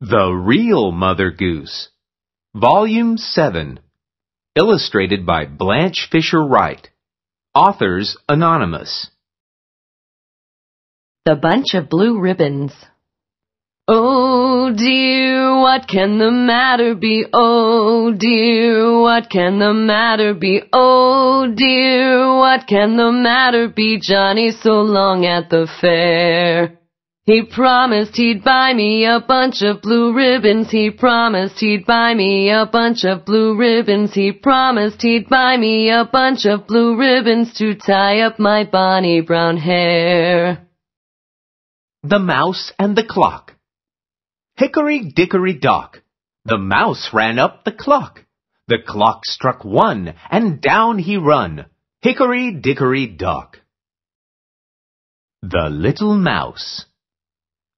The Real Mother Goose, Volume 7, illustrated by Blanche Fisher Wright, authors anonymous. The Bunch of Blue Ribbons. Oh dear, what can the matter be? Oh dear, what can the matter be? Oh dear, what can the matter be? Johnny's so long at the fair. He promised he'd buy me a bunch of blue ribbons. He promised he'd buy me a bunch of blue ribbons. He promised he'd buy me a bunch of blue ribbons to tie up my bonny brown hair. The Mouse and the Clock Hickory dickory dock. The mouse ran up the clock. The clock struck one, and down he run. Hickory dickory dock. The little mouse.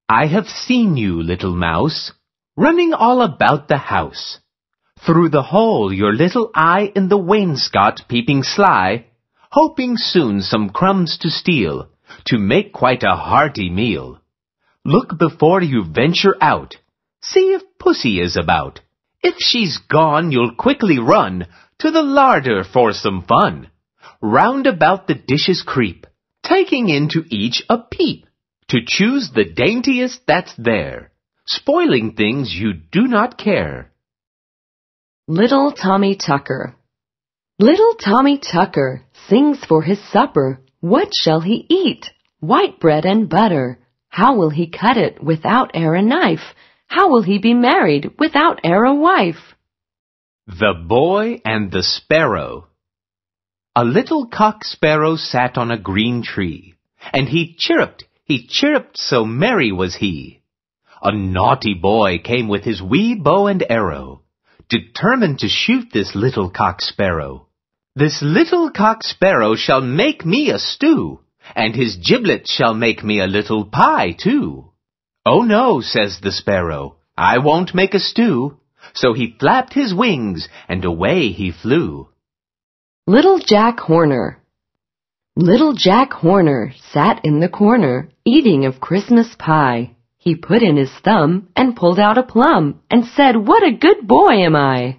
I have seen you, little mouse, running all about the house. Through the hole your little eye in the wainscot peeping sly, hoping soon some crumbs to steal, to make quite a hearty meal. Look before you venture out, see if pussy is about. If she's gone, you'll quickly run to the larder for some fun. Round about the dishes creep, taking into each a peep. To choose the daintiest that's there, spoiling things you do not care. Little Tommy Tucker Little Tommy Tucker sings for his supper. What shall he eat? White bread and butter. How will he cut it without e'er a knife? How will he be married without e'er a wife? The Boy and the Sparrow A little cock sparrow sat on a green tree, and he chirruped, he chirruped so merry was he. A naughty boy came with his wee bow and arrow, determined to shoot this little cock sparrow. This little cock sparrow shall make me a stew, and his giblet shall make me a little pie too. Oh no, says the sparrow, I won't make a stew. So he flapped his wings, and away he flew. Little Jack Horner Little Jack Horner sat in the corner, eating of Christmas pie. He put in his thumb and pulled out a plum and said, What a good boy am I!